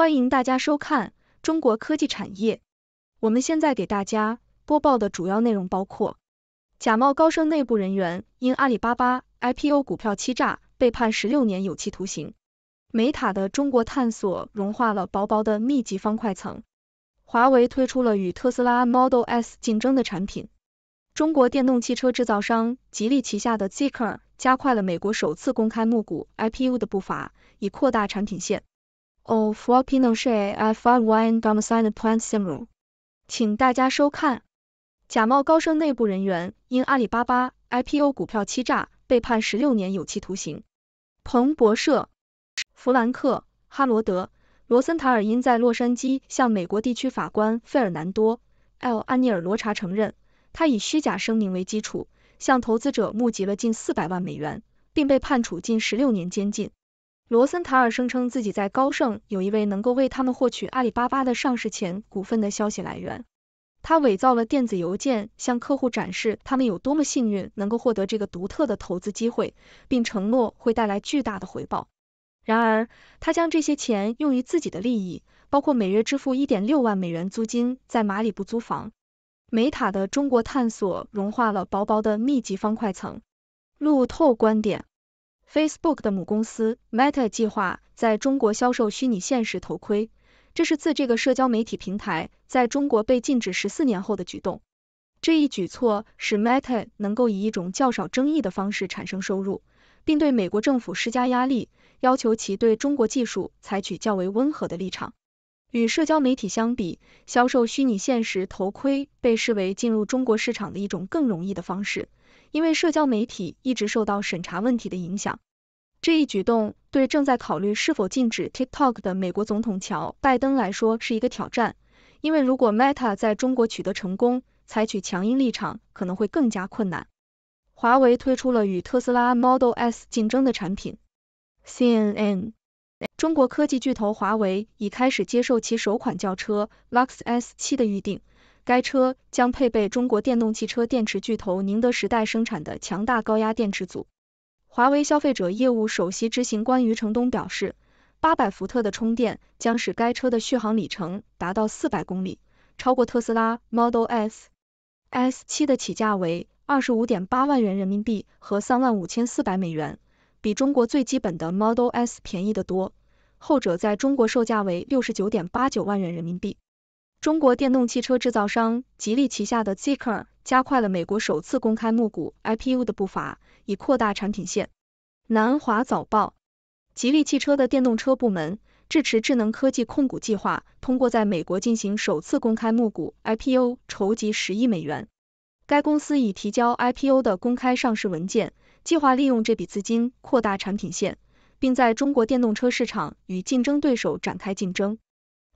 欢迎大家收看中国科技产业。我们现在给大家播报的主要内容包括：假冒高盛内部人员因阿里巴巴 IPO 股票欺诈被判十六年有期徒刑美塔的中国探索融化了薄薄的密集方块层；华为推出了与特斯拉 Model S 竞争的产品；中国电动汽车制造商吉利旗下的 z e k r 加快了美国首次公开募股 IPO 的步伐，以扩大产品线。what plant similar l of f Pinochet o r i i n c e d m 请大家收看。假冒高盛内部人员因阿里巴巴 IPO 股票欺诈被判16年有期徒刑。彭博社，弗兰克·哈罗德·罗森塔尔因在洛杉矶向美国地区法官费尔南多 ·L· 安尼尔罗查承认，他以虚假声明为基础向投资者募集了近400万美元，并被判处近16年监禁。罗森塔尔声称自己在高盛有一位能够为他们获取阿里巴巴的上市前股份的消息来源。他伪造了电子邮件，向客户展示他们有多么幸运能够获得这个独特的投资机会，并承诺会带来巨大的回报。然而，他将这些钱用于自己的利益，包括每月支付一点六万美元租金在马里布租房。美塔的中国探索融化了薄薄的密集方块层。路透观点。Facebook 的母公司 Meta 计划在中国销售虚拟现实头盔，这是自这个社交媒体平台在中国被禁止十四年后的举动。这一举措使 Meta 能够以一种较少争议的方式产生收入，并对美国政府施加压力，要求其对中国技术采取较为温和的立场。与社交媒体相比，销售虚拟现实头盔被视为进入中国市场的一种更容易的方式。因为社交媒体一直受到审查问题的影响，这一举动对正在考虑是否禁止 TikTok 的美国总统乔拜登来说是一个挑战。因为如果 Meta 在中国取得成功，采取强硬立场可能会更加困难。华为推出了与特斯拉 Model S 竞争的产品。CNN：中国科技巨头华为已开始接受其首款轿车 Lux S7 的预订。该车将配备中国电动汽车电池巨头宁德时代生产的强大高压电池组。华为消费者业务首席执行官余承东表示，八百伏特的充电将使该车的续航里程达到四百公里，超过特斯拉 Model S S7 的起价为二十五点八万元人民币和三万五千四百美元，比中国最基本的 Model S 便宜得多，后者在中国售价为六十九点八九万元人民币。中国电动汽车制造商吉利旗下的 Zaker 加快了美国首次公开募股 IPO 的步伐，以扩大产品线。南华早报：吉利汽车的电动车部门支持智能科技控股计划，通过在美国进行首次公开募股 IPO 筹集十亿美元。该公司已提交 IPO 的公开上市文件，计划利用这笔资金扩大产品线，并在中国电动车市场与竞争对手展开竞争。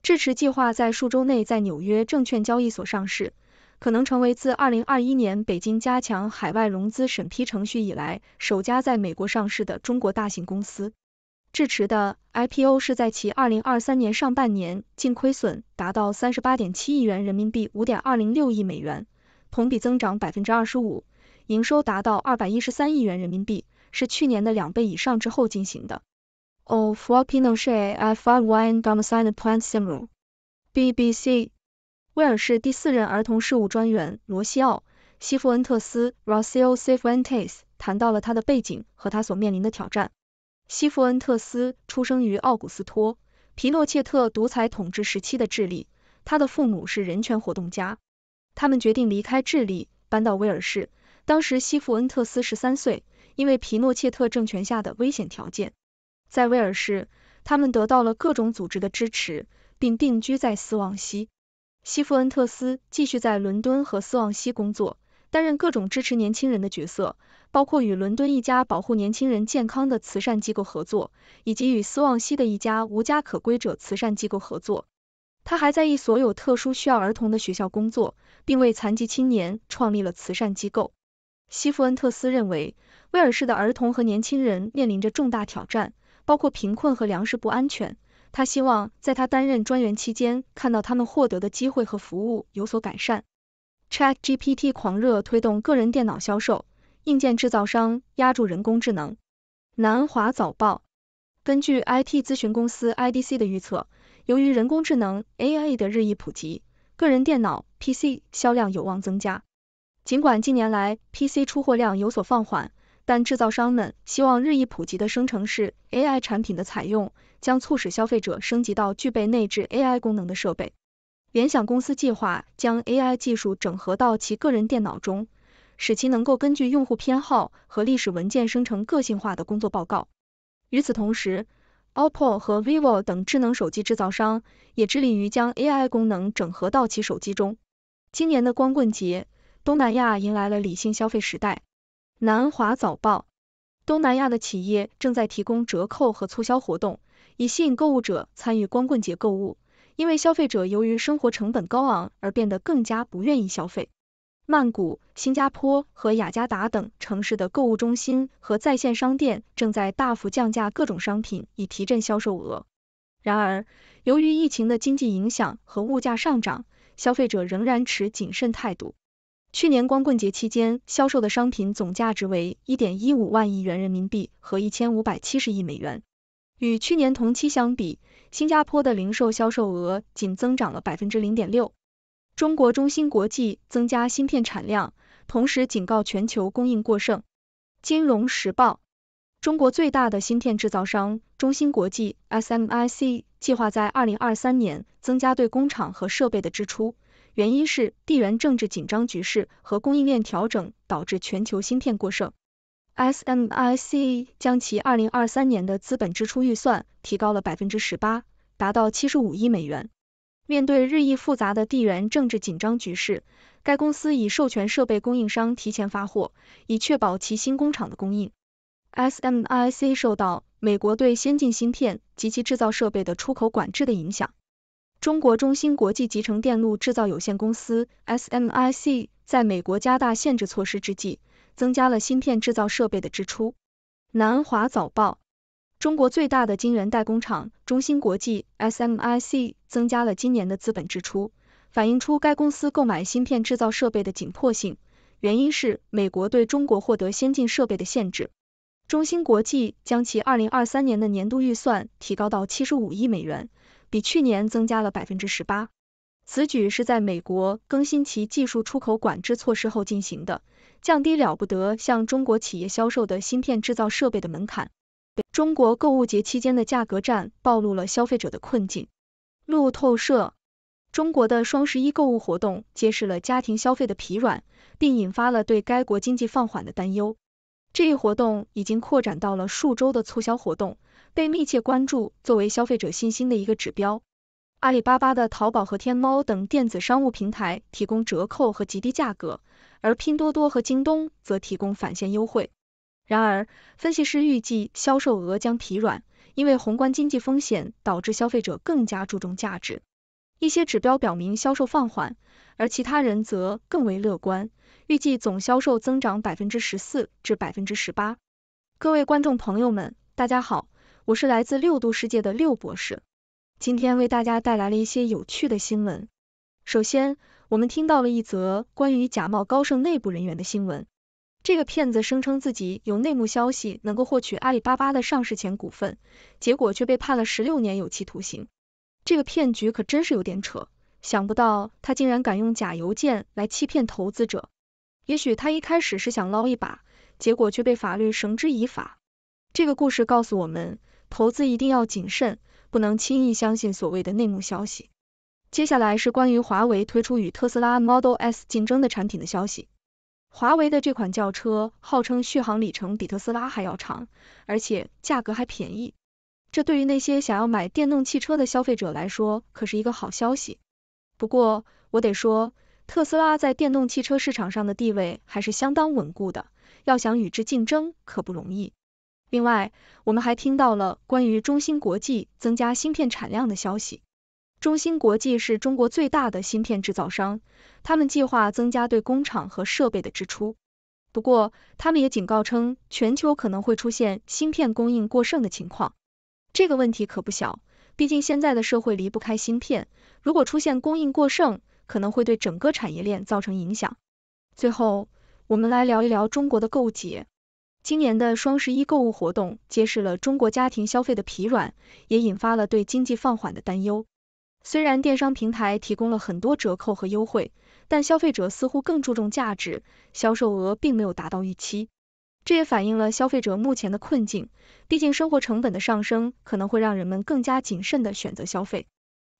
智驰计划在数周内在纽约证券交易所上市，可能成为自2021年北京加强海外融资审批程序以来，首家在美国上市的中国大型公司。智驰的 IPO 是在其2023年上半年净亏损达到38.7亿元人民币 （5.206 亿美元），同比增长25%，营收达到213亿元人民币，是去年的两倍以上之后进行的。哦，弗洛皮 e 切，I find one of the l o n t similar. BBC。威尔士第四任儿童事务专员罗西奥·西弗恩特斯 （Rosio Cifuentes） 谈到了他的背景和他所面临的挑战。西弗恩特斯出生于奥古斯托·皮诺切特独裁统治时期的智利，他的父母是人权活动家。他们决定离开智利，搬到威尔士。当时西弗恩特斯十三岁，因为皮诺切特政权下的危险条件。在威尔士，他们得到了各种组织的支持，并定居在斯旺西。西夫恩特斯继续在伦敦和斯旺西工作，担任各种支持年轻人的角色，包括与伦敦一家保护年轻人健康的慈善机构合作，以及与斯旺西的一家无家可归者慈善机构合作。他还在一所有特殊需要儿童的学校工作，并为残疾青年创立了慈善机构。西夫恩特斯认为，威尔士的儿童和年轻人面临着重大挑战。包括贫困和粮食不安全，他希望在他担任专员期间，看到他们获得的机会和服务有所改善。Chat GPT 狂热推动个人电脑销售，硬件制造商压住人工智能。南华早报根据 IT 咨询公司 IDC 的预测，由于人工智能 AI 的日益普及，个人电脑 PC 销量有望增加，尽管近年来 PC 出货量有所放缓。但制造商们希望日益普及的生成式 AI 产品的采用，将促使消费者升级到具备内置 AI 功能的设备。联想公司计划将 AI 技术整合到其个人电脑中，使其能够根据用户偏好和历史文件生成个性化的工作报告。与此同时，OPPO 和 VIVO 等智能手机制造商也致力于将 AI 功能整合到其手机中。今年的光棍节，东南亚迎来了理性消费时代。南华早报：东南亚的企业正在提供折扣和促销活动，以吸引购物者参与光棍节购物。因为消费者由于生活成本高昂而变得更加不愿意消费。曼谷、新加坡和雅加达等城市的购物中心和在线商店正在大幅降价各种商品，以提振销售额。然而，由于疫情的经济影响和物价上涨，消费者仍然持谨慎态度。去年光棍节期间销售的商品总价值为一点一五万亿元人民币和一千五百七十亿美元，与去年同期相比，新加坡的零售销售额仅增长了百分之零点六。中国中芯国际增加芯片产量，同时警告全球供应过剩。金融时报，中国最大的芯片制造商中芯国际 （SMIC） 计划在二零二三年增加对工厂和设备的支出。原因是地缘政治紧张局势和供应链调整导致全球芯片过剩。SMIC 将其二零二三年的资本支出预算提高了百分之十八，达到七十五亿美元。面对日益复杂的地缘政治紧张局势，该公司已授权设备供应商提前发货，以确保其新工厂的供应。SMIC 受到美国对先进芯片及其制造设备的出口管制的影响。中国中芯国际集成电路制造有限公司 （SMIC） 在美国加大限制措施之际，增加了芯片制造设备的支出。南华早报：中国最大的晶圆代工厂中芯国际 （SMIC） 增加了今年的资本支出，反映出该公司购买芯片制造设备的紧迫性。原因是美国对中国获得先进设备的限制。中芯国际将其二零二三年的年度预算提高到七十五亿美元。比去年增加了百分之十八。此举是在美国更新其技术出口管制措施后进行的，降低了不得向中国企业销售的芯片制造设备的门槛。中国购物节期间的价格战暴露了消费者的困境。路透社：中国的双十一购物活动揭示了家庭消费的疲软，并引发了对该国经济放缓的担忧。这一活动已经扩展到了数周的促销活动。被密切关注作为消费者信心的一个指标。阿里巴巴的淘宝和天猫等电子商务平台提供折扣和极低价格，而拼多多和京东则提供返现优惠。然而，分析师预计销售额将疲软，因为宏观经济风险导致消费者更加注重价值。一些指标表明销售放缓，而其他人则更为乐观，预计总销售增长百分之十四至百分之十八。各位观众朋友们，大家好。我是来自六度世界的六博士，今天为大家带来了一些有趣的新闻。首先，我们听到了一则关于假冒高盛内部人员的新闻。这个骗子声称自己有内幕消息，能够获取阿里巴巴的上市前股份，结果却被判了十六年有期徒刑。这个骗局可真是有点扯，想不到他竟然敢用假邮件来欺骗投资者。也许他一开始是想捞一把，结果却被法律绳之以法。这个故事告诉我们。投资一定要谨慎，不能轻易相信所谓的内幕消息。接下来是关于华为推出与特斯拉 Model S 竞争的产品的消息。华为的这款轿车号称续航里程比特斯拉还要长，而且价格还便宜。这对于那些想要买电动汽车的消费者来说，可是一个好消息。不过，我得说，特斯拉在电动汽车市场上的地位还是相当稳固的，要想与之竞争可不容易。另外，我们还听到了关于中芯国际增加芯片产量的消息。中芯国际是中国最大的芯片制造商，他们计划增加对工厂和设备的支出。不过，他们也警告称，全球可能会出现芯片供应过剩的情况。这个问题可不小，毕竟现在的社会离不开芯片，如果出现供应过剩，可能会对整个产业链造成影响。最后，我们来聊一聊中国的构结。今年的双十一购物活动揭示了中国家庭消费的疲软，也引发了对经济放缓的担忧。虽然电商平台提供了很多折扣和优惠，但消费者似乎更注重价值，销售额并没有达到预期。这也反映了消费者目前的困境，毕竟生活成本的上升可能会让人们更加谨慎的选择消费。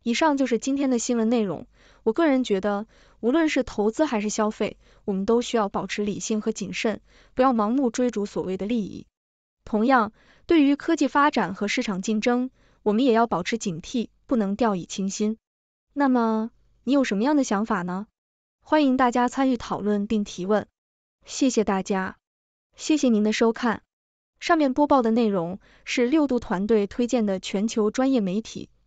以上就是今天的新闻内容。我个人觉得，无论是投资还是消费，我们都需要保持理性和谨慎，不要盲目追逐所谓的利益。同样，对于科技发展和市场竞争，我们也要保持警惕，不能掉以轻心。那么，你有什么样的想法呢？欢迎大家参与讨论并提问。谢谢大家，谢谢您的收看。上面播报的内容是六度团队推荐的全球专业媒体。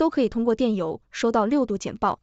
都可以通过电邮收到六度简报。